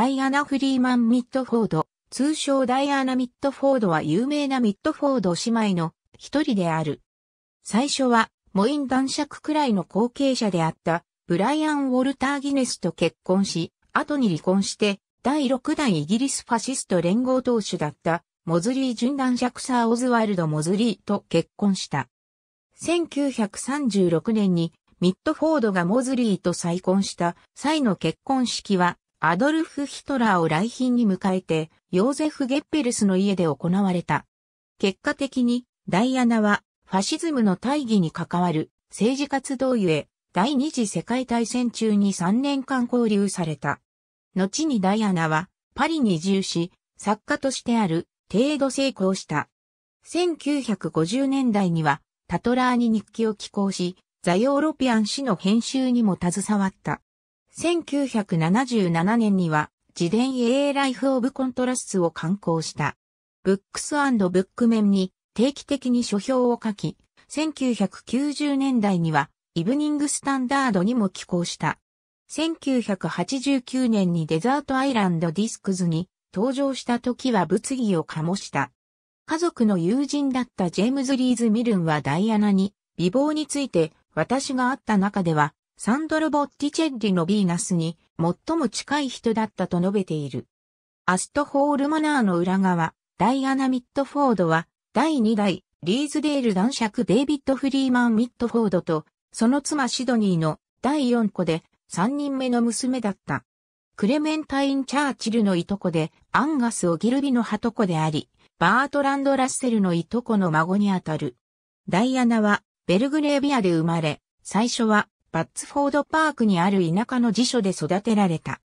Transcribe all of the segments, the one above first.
ダイアナ・フリーマン・ミッドフォード、通称ダイアナ・ミッドフォードは有名なミッドフォード姉妹の一人である。最初は、モイン男爵くらいの後継者であったブライアン・ウォルター・ギネスと結婚し、後に離婚して、第6代イギリスファシスト連合党首だったモズリー準男爵サー・オズワルド・モズリーと結婚した。1936年にミッドフォードがモズリーと再婚した際の結婚式はアドルフ・ヒトラーを来賓に迎えて、ヨーゼフ・ゲッペルスの家で行われた。結果的に、ダイアナは、ファシズムの大義に関わる政治活動ゆえ、第二次世界大戦中に3年間交流された。後にダイアナは、パリに移住し、作家としてある、程度成功した。1950年代には、タトラーに日記を寄稿し、ザ・ヨーロピアン誌の編集にも携わった。1977年には自伝 A Life of Contrasts を刊行した。ブックスブックメンに定期的に書評を書き、1990年代にはイブニングスタンダードにも寄稿した。1989年にデザートアイランドディスクズに登場した時は物議を醸した。家族の友人だったジェームズ・リーズ・ミルンはダイアナに美貌について私が会った中ではサンドロ・ボッティチェッリのヴィーナスに最も近い人だったと述べている。アストホールマナーの裏側、ダイアナ・ミッドフォードは、第2代、リーズデール男爵デイビッド・フリーマン・ミッドフォードと、その妻シドニーの第4子で、3人目の娘だった。クレメンタイン・チャーチルのいとこで、アンガス・オギルビの鳩子であり、バートランド・ラッセルのいとこの孫にあたる。ダイアナは、ベルグレービアで生まれ、最初はバッツフォードパークにある田舎の辞書で育てられた。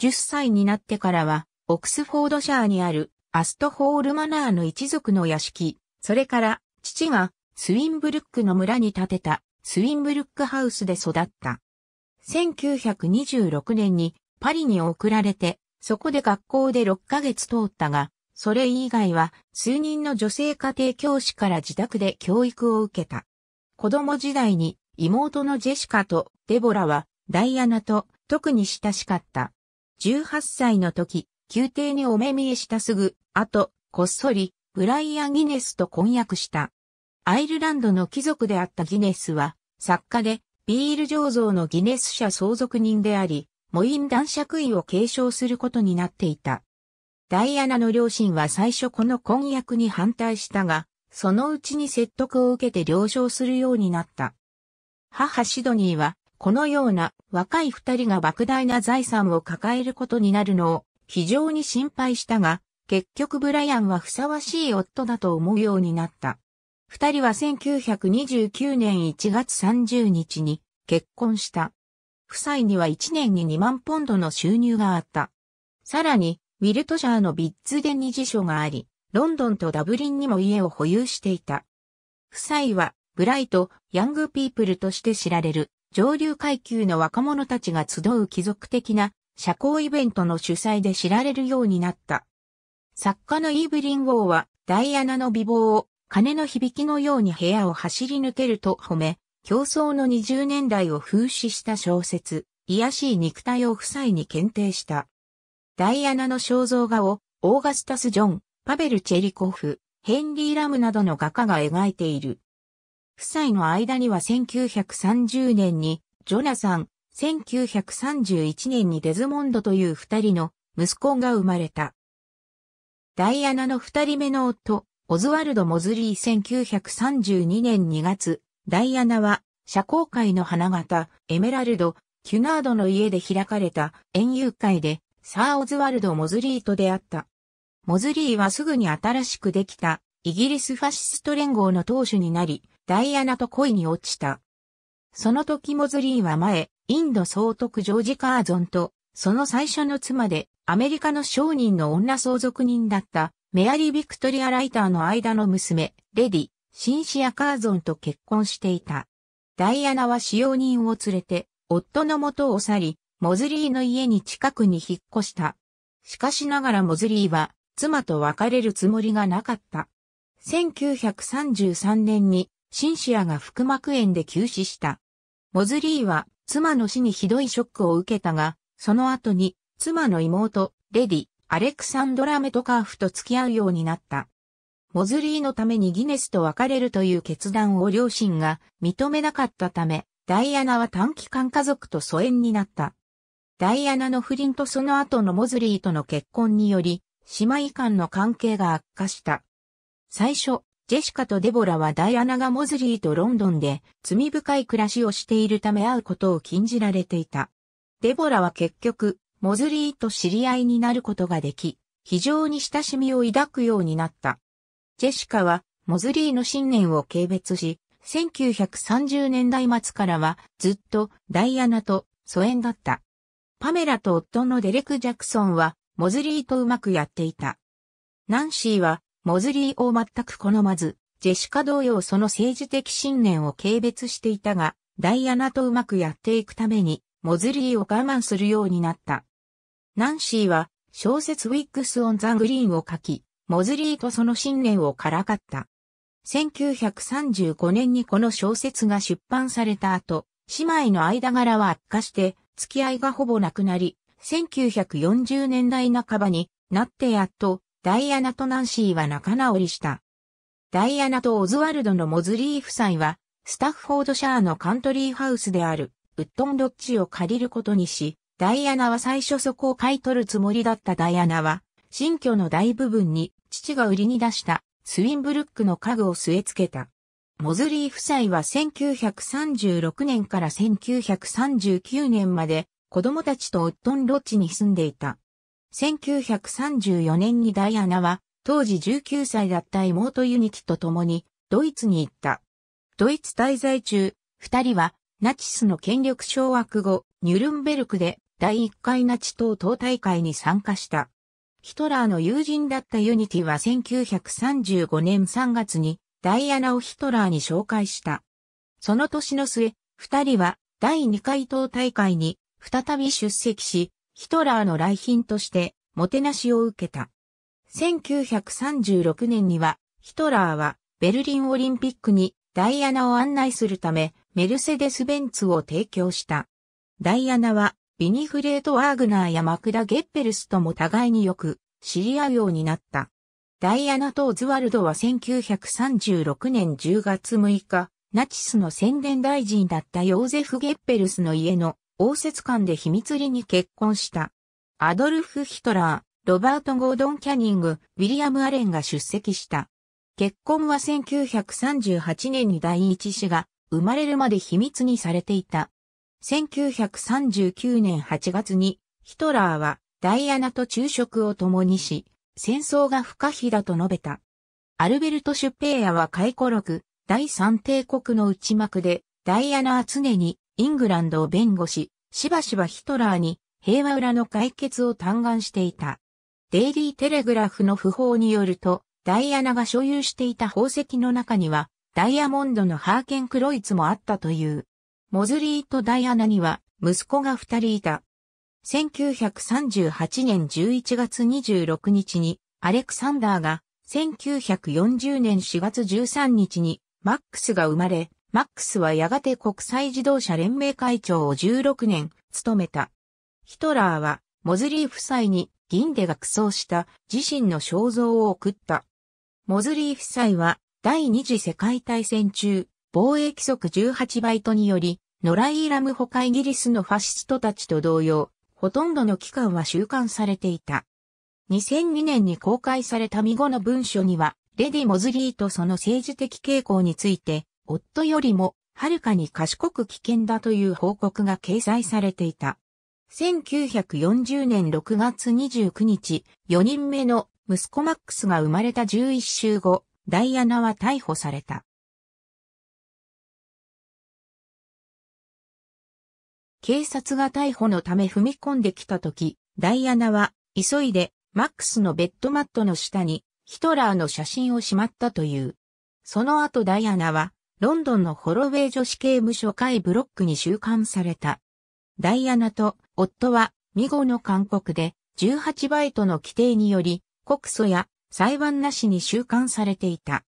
10歳になってからは、オクスフォードシャーにあるアストホールマナーの一族の屋敷、それから父がスウィンブルックの村に建てたスウィンブルックハウスで育った。1926年にパリに送られて、そこで学校で6ヶ月通ったが、それ以外は数人の女性家庭教師から自宅で教育を受けた。子供時代に妹のジェシカとデボラはダイアナと特に親しかった。18歳の時、宮廷にお目見えしたすぐ、あと、こっそり、ブライアン・ギネスと婚約した。アイルランドの貴族であったギネスは、作家で、ビール醸造のギネス社相続人であり、母音男爵位を継承することになっていた。ダイアナの両親は最初この婚約に反対したが、そのうちに説得を受けて了承するようになった。母シドニーは、このような若い二人が莫大な財産を抱えることになるのを非常に心配したが、結局ブライアンはふさわしい夫だと思うようになった。二人は1929年1月30日に結婚した。夫妻には1年に2万ポンドの収入があった。さらに、ウィルトシャーのビッツデに辞書があり、ロンドンとダブリンにも家を保有していた。夫妻はブライト、ヤングピープルとして知られる、上流階級の若者たちが集う貴族的な社交イベントの主催で知られるようになった。作家のイーブリンーは、ダイアナの美貌を、金の響きのように部屋を走り抜けると褒め、競争の20年代を風刺した小説、癒しい肉体を夫妻に検定した。ダイアナの肖像画を、オーガスタス・ジョン、パベル・チェリコフ、ヘンリー・ラムなどの画家が描いている。夫妻の間には1930年にジョナサン、1931年にデズモンドという二人の息子が生まれた。ダイアナの二人目の夫、オズワルド・モズリー1932年2月、ダイアナは社交界の花形、エメラルド、キュナードの家で開かれた園遊会で、サー・オズワルド・モズリーと出会った。モズリーはすぐに新しくできたイギリスファシスト連合の当主になり、ダイアナと恋に落ちた。その時モズリーは前、インド総督ジョージ・カーゾンと、その最初の妻で、アメリカの商人の女相続人だった、メアリー・ビクトリア・ライターの間の娘、レディ、シンシア・カーゾンと結婚していた。ダイアナは使用人を連れて、夫の元を去り、モズリーの家に近くに引っ越した。しかしながらモズリーは、妻と別れるつもりがなかった。1933年にシンシアが腹膜炎で急死した。モズリーは妻の死にひどいショックを受けたが、その後に妻の妹、レディ、アレクサンドラ・メトカーフと付き合うようになった。モズリーのためにギネスと別れるという決断を両親が認めなかったため、ダイアナは短期間家族と疎遠になった。ダイアナの不倫とその後のモズリーとの結婚により、姉妹間の関係が悪化した。最初、ジェシカとデボラはダイアナがモズリーとロンドンで罪深い暮らしをしているため会うことを禁じられていた。デボラは結局、モズリーと知り合いになることができ、非常に親しみを抱くようになった。ジェシカは、モズリーの信念を軽蔑し、1930年代末からはずっとダイアナと疎遠だった。パメラと夫のデレク・ジャクソンはモズリーとうまくやっていた。ナンシーはモズリーを全く好まず、ジェシカ同様その政治的信念を軽蔑していたが、ダイアナとうまくやっていくために、モズリーを我慢するようになった。ナンシーは、小説ウィックス・オン・ザ・グリーンを書き、モズリーとその信念をからかった。1935年にこの小説が出版された後、姉妹の間柄は悪化して、付き合いがほぼなくなり、1940年代半ばになってやっとダイアナとナンシーは仲直りした。ダイアナとオズワルドのモズリー夫妻は、スタッフォードシャーのカントリーハウスである、ウッドンロッジを借りることにし、ダイアナは最初そこを買い取るつもりだったダイアナは、新居の大部分に父が売りに出したスウィンブルックの家具を据え付けた。モズリー夫妻は1936年から1939年まで子供たちとウッドンロッジに住んでいた。1934年にダイアナは、当時19歳だった妹ユニティと共に、ドイツに行った。ドイツ滞在中、二人は、ナチスの権力掌握後、ニュルンベルクで第1回ナチ党党大会に参加した。ヒトラーの友人だったユニティは1935年3月にダイアナをヒトラーに紹介した。その年の末、二人は第2回党大会に再び出席し、ヒトラーの来賓として、もてなしを受けた。1936年には、ヒトラーは、ベルリンオリンピックにダイアナを案内するため、メルセデス・ベンツを提供した。ダイアナは、ビニフレート・ワーグナーやマクダ・ゲッペルスとも互いによく知り合うようになった。ダイアナとオズワルドは1936年10月6日、ナチスの宣伝大臣だったヨーゼフ・ゲッペルスの家の応接間で秘密裏に結婚した。アドルフ・ヒトラー、ロバート・ゴードン・キャニング、ウィリアム・アレンが出席した。結婚は1938年に第一子が生まれるまで秘密にされていた。1939年8月にヒトラーはダイアナと昼食を共にし、戦争が不可避だと述べた。アルベルト・シュペーヤは回顧録、第三帝国の内幕で、ダイアナは常にイングランドを弁護し、しばしばヒトラーに平和裏の解決を嘆願していた。デイリーテレグラフの訃報によると、ダイアナが所有していた宝石の中には、ダイヤモンドのハーケンクロイツもあったという。モズリーとダイアナには、息子が二人いた。1938年11月26日に、アレクサンダーが、1940年4月13日に、マックスが生まれ、マックスはやがて国際自動車連盟会長を16年務めた。ヒトラーはモズリー夫妻に銀で学装した自身の肖像を送った。モズリー夫妻は第二次世界大戦中、防衛規則18バイトにより、ノライーラム他イギリスのファシストたちと同様、ほとんどの期間は収監されていた。2002年に公開された見後の文書には、レディ・モズリーとその政治的傾向について、夫よりも、はるかに賢く危険だという報告が掲載されていた。1940年6月29日、4人目の息子マックスが生まれた11週後、ダイアナは逮捕された。警察が逮捕のため踏み込んできた時、ダイアナは急いでマックスのベッドマットの下にヒトラーの写真をしまったという。その後ダイアナはロンドンのホロウェイ女子刑務所会ブロックに収監された。ダイアナと夫は未後の勧告で18バイトの規定により告訴や裁判なしに収監されていた。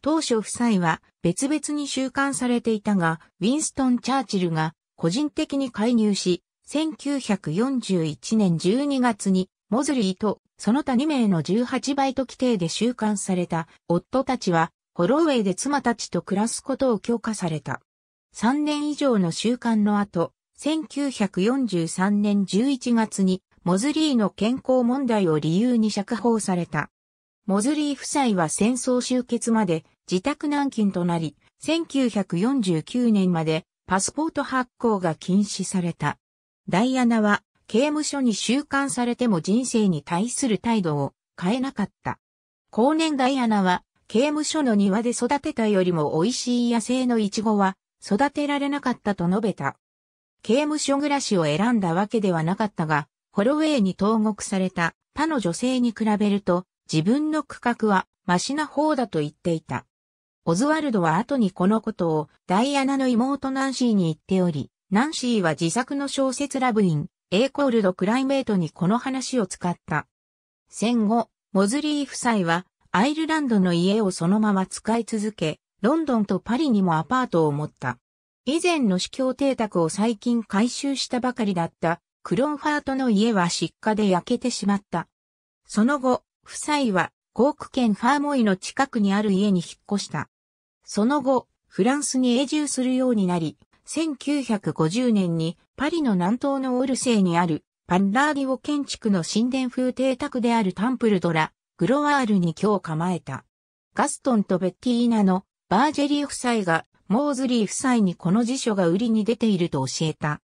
当初夫妻は別々に収監されていたが、ウィンストン・チャーチルが個人的に介入し、1941年12月にモズリーとその他2名の18バイト規定で収監された夫たちはホロウェイで妻たちと暮らすことを許可された。3年以上の習慣の後、1943年11月にモズリーの健康問題を理由に釈放された。モズリー夫妻は戦争終結まで自宅軟禁となり、1949年までパスポート発行が禁止された。ダイアナは刑務所に収監されても人生に対する態度を変えなかった。後年ダイアナは刑務所の庭で育てたよりも美味しい野生のイチゴは育てられなかったと述べた。刑務所暮らしを選んだわけではなかったが、ホロウェイに投獄された他の女性に比べると自分の区画はマシな方だと言っていた。オズワルドは後にこのことをダイアナの妹ナンシーに言っており、ナンシーは自作の小説ラブイン、エーコールドクライメイトにこの話を使った。戦後、モズリー夫妻はアイルランドの家をそのまま使い続け、ロンドンとパリにもアパートを持った。以前の司教邸宅を最近改修したばかりだったクロンファートの家は失火で焼けてしまった。その後、夫妻は航空圏ファーモイの近くにある家に引っ越した。その後、フランスに永住するようになり、1950年にパリの南東のオルセイにあるパンラーディオ建築の神殿風邸宅であるタンプルドラグロワールに今日構えた。ガストンとベッティーナのバージェリー夫妻がモーズリー夫妻にこの辞書が売りに出ていると教えた。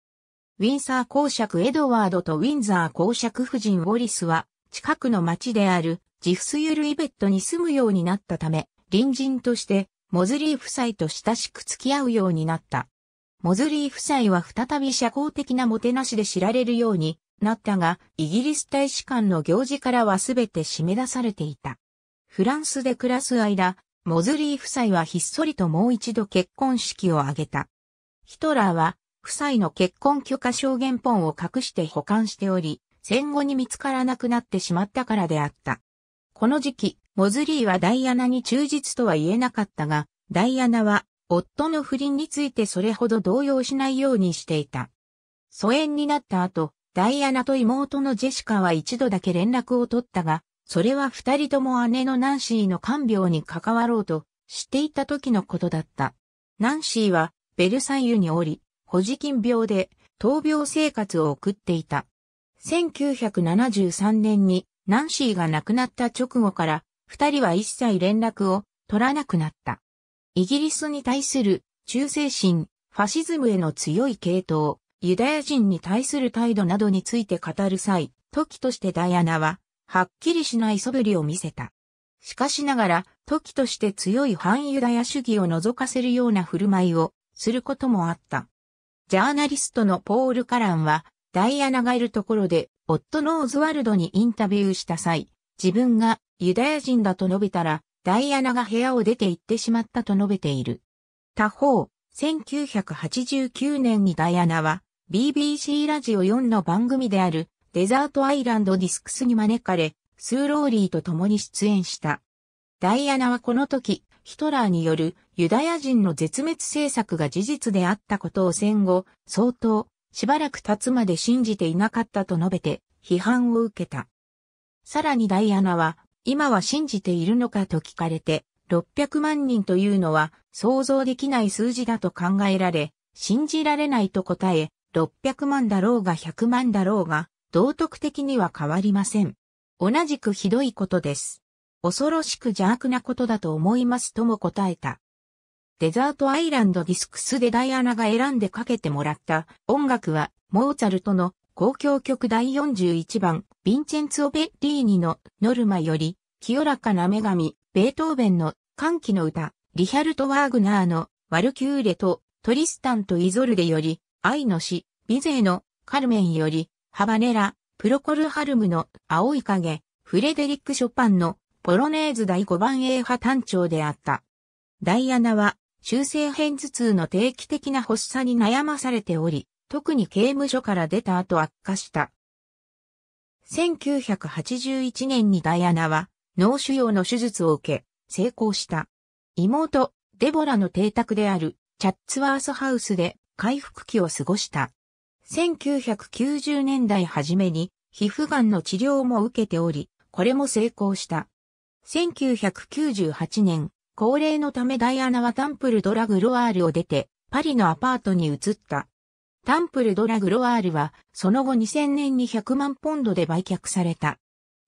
ウィンサー公爵エドワードとウィンザー公爵夫人ウォリスは近くの町であるジフスユルイベットに住むようになったため、隣人としてモズリー夫妻と親しく付き合うようになった。モズリー夫妻は再び社交的なもてなしで知られるようになったが、イギリス大使館の行事からはすべて締め出されていた。フランスで暮らす間、モズリー夫妻はひっそりともう一度結婚式を挙げた。ヒトラーは、夫妻の結婚許可証言本を隠して保管しており、戦後に見つからなくなってしまったからであった。この時期、モズリーはダイアナに忠実とは言えなかったが、ダイアナは、夫の不倫についてそれほど動揺しないようにしていた。疎遠になった後、ダイアナと妹のジェシカは一度だけ連絡を取ったが、それは二人とも姉のナンシーの看病に関わろうとしていた時のことだった。ナンシーはベルサイユにおり、ホジキン病で闘病生活を送っていた。1973年にナンシーが亡くなった直後から二人は一切連絡を取らなくなった。イギリスに対する忠誠心、ファシズムへの強い傾倒、ユダヤ人に対する態度などについて語る際、時としてダイアナは、はっきりしない素振りを見せた。しかしながら、時として強い反ユダヤ主義を覗かせるような振る舞いをすることもあった。ジャーナリストのポール・カランは、ダイアナがいるところで、夫のオズワルドにインタビューした際、自分がユダヤ人だと述べたら、ダイアナが部屋を出て行ってしまったと述べている。他方、1989年にダイアナは、BBC ラジオ4の番組であるデザートアイランドディスクスに招かれ、スーローリーと共に出演した。ダイアナはこの時、ヒトラーによるユダヤ人の絶滅政策が事実であったことを戦後、相当、しばらく経つまで信じていなかったと述べて、批判を受けた。さらにダイアナは、今は信じているのかと聞かれて、600万人というのは想像できない数字だと考えられ、信じられないと答え、600万だろうが100万だろうが、道徳的には変わりません。同じくひどいことです。恐ろしく邪悪なことだと思いますとも答えた。デザートアイランドディスクスでダイアナが選んでかけてもらった音楽はモーツァルトの公共曲第41番ヴィンチェンツオ・ベッリーニのノルマより清らかな女神ベートーベンの歓喜の歌リヒャルト・ワーグナーのワルキューレとトリスタンとイゾルデより愛の死、美勢のカルメンより、ハバネラ、プロコルハルムの青い影、フレデリック・ショパンのポロネーズ第5番 A 派単調であった。ダイアナは修正片頭痛の定期的な発作に悩まされており、特に刑務所から出た後悪化した。1981年にダイアナは脳腫瘍の手術を受け、成功した。妹、デボラの邸宅であるチャッツワースハウスで回復期を過ごした。1990年代初めに皮膚がんの治療も受けており、これも成功した。1998年、高齢のためダイアナはタンプルドラグロワールを出て、パリのアパートに移った。タンプルドラグロワールは、その後2000年に100万ポンドで売却された。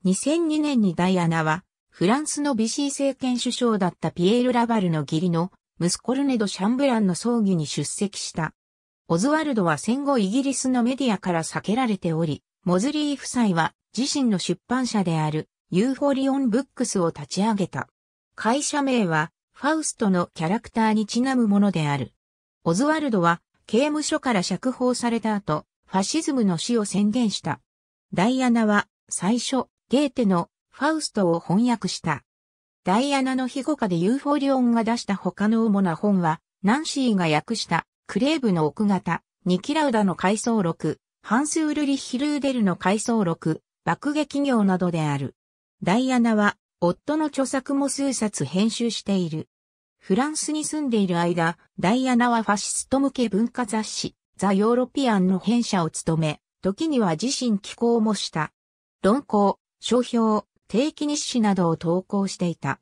2002年にダイアナは、フランスのビシー政権首相だったピエール・ラバルの義理の息子ルネド・シャンブランの葬儀に出席した。オズワルドは戦後イギリスのメディアから避けられており、モズリー夫妻は自身の出版社であるユーフォリオンブックスを立ち上げた。会社名はファウストのキャラクターにちなむものである。オズワルドは刑務所から釈放された後、ファシズムの死を宣言した。ダイアナは最初、ゲーテのファウストを翻訳した。ダイアナの庇護下でユーフォリオンが出した他の主な本は、ナンシーが訳した、クレーブの奥方、ニキラウダの回想録、ハンス・ウルリッヒ・ルーデルの回想録、爆撃業などである。ダイアナは、夫の著作も数冊編集している。フランスに住んでいる間、ダイアナはファシスト向け文化雑誌、ザ・ヨーロピアンの編者を務め、時には自身寄稿もした。論考、商標、定期日誌などを投稿していた。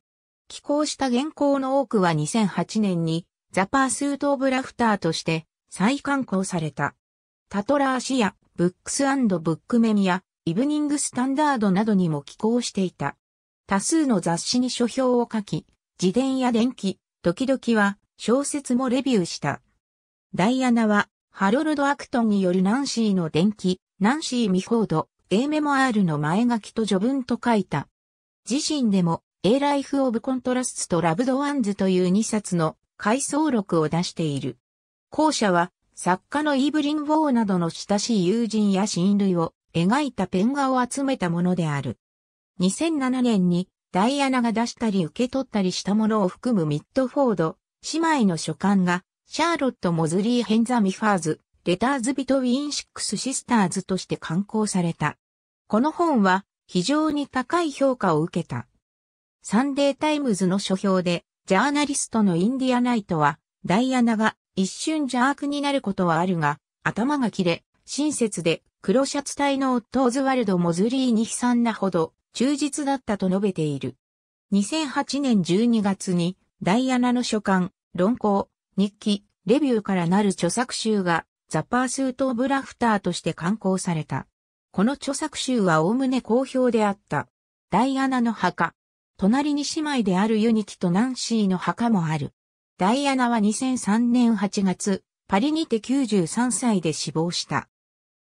寄稿した原稿の多くは2008年にザ・パースート・オブ・ラフターとして再刊行された。タトラーシやブックスブックメミやイブニング・スタンダードなどにも寄稿していた。多数の雑誌に書評を書き、自伝や電気、時々は小説もレビューした。ダイアナはハロルド・アクトンによるナンシーの電気、ナンシー・ミフォード、A メモ R の前書きと序文と書いた。自身でも A Life of Contrasts と Loved Ones という2冊の回想録を出している。後者は作家のイーブリン・ウォーなどの親しい友人や親類を描いたペン画を集めたものである。2007年にダイアナが出したり受け取ったりしたものを含むミッドフォード、姉妹の書簡が、シャーロット・モズリー・ヘンザ・ミファーズ、レターズ・ビト・ウィン・シックス・シスターズとして刊行された。この本は非常に高い評価を受けた。サンデータイムズの書評で、ジャーナリストのインディアナイトは、ダイアナが一瞬邪悪になることはあるが、頭が切れ、親切で黒シャツ隊の夫オズワルド・モズリーに悲惨なほど忠実だったと述べている。2008年12月にダイアナの書簡、論考、日記、レビューからなる著作集がザ・パースート・オブ・ラフターとして刊行された。この著作集はおおむね好評であった。ダイアナの墓。隣に姉妹であるユニキとナンシーの墓もある。ダイアナは2003年8月、パリにて93歳で死亡した。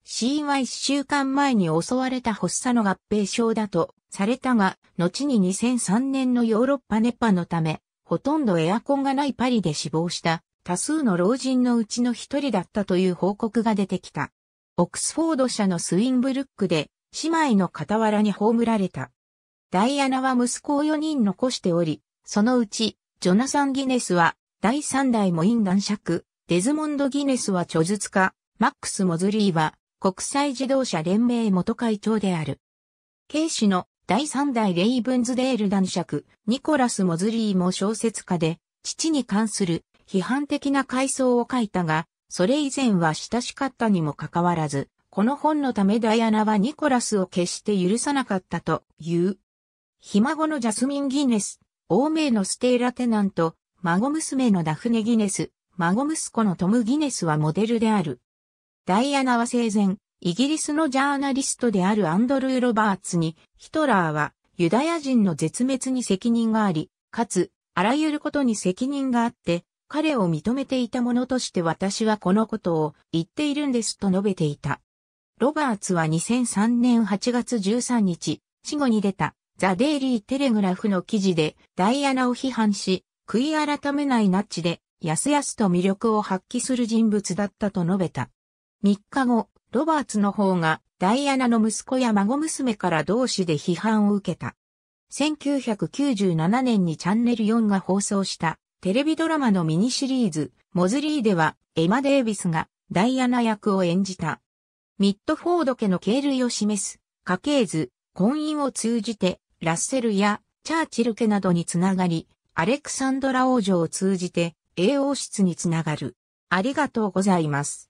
死因は1週間前に襲われた発作の合併症だとされたが、後に2003年のヨーロッパ熱波のため、ほとんどエアコンがないパリで死亡した多数の老人のうちの一人だったという報告が出てきた。オクスフォード社のスインブルックで、姉妹の傍らに葬られた。ダイアナは息子を4人残しており、そのうち、ジョナサン・ギネスは、第3代モイン男爵、デズモンド・ギネスは著述家、マックス・モズリーは、国際自動車連盟元会長である。警視の第3代レイブンズデール男爵、ニコラス・モズリーも小説家で、父に関する批判的な回想を書いたが、それ以前は親しかったにもかかわらず、この本のためダイアナはニコラスを決して許さなかったという。ひ孫のジャスミン・ギネス、欧米のステーラ・テナント、孫娘のダフネ・ギネス、孫息子のトム・ギネスはモデルである。ダイアナは生前、イギリスのジャーナリストであるアンドルー・ロバーツに、ヒトラーはユダヤ人の絶滅に責任があり、かつ、あらゆることに責任があって、彼を認めていた者として私はこのことを言っているんですと述べていた。ロバーツは2003年8月13日、死後に出たザ・デイリー・テレグラフの記事でダイアナを批判し、悔い改めないナッチで、やすやすと魅力を発揮する人物だったと述べた。3日後、ロバーツの方がダイアナの息子や孫娘から同志で批判を受けた。1997年にチャンネル4が放送したテレビドラマのミニシリーズ、モズリーでは、エマ・デービスがダイアナ役を演じた。ミッドフォード家の経類を示す、家系図、婚姻を通じて、ラッセルやチャーチル家などにつながり、アレクサンドラ王女を通じて、栄王室につながる。ありがとうございます。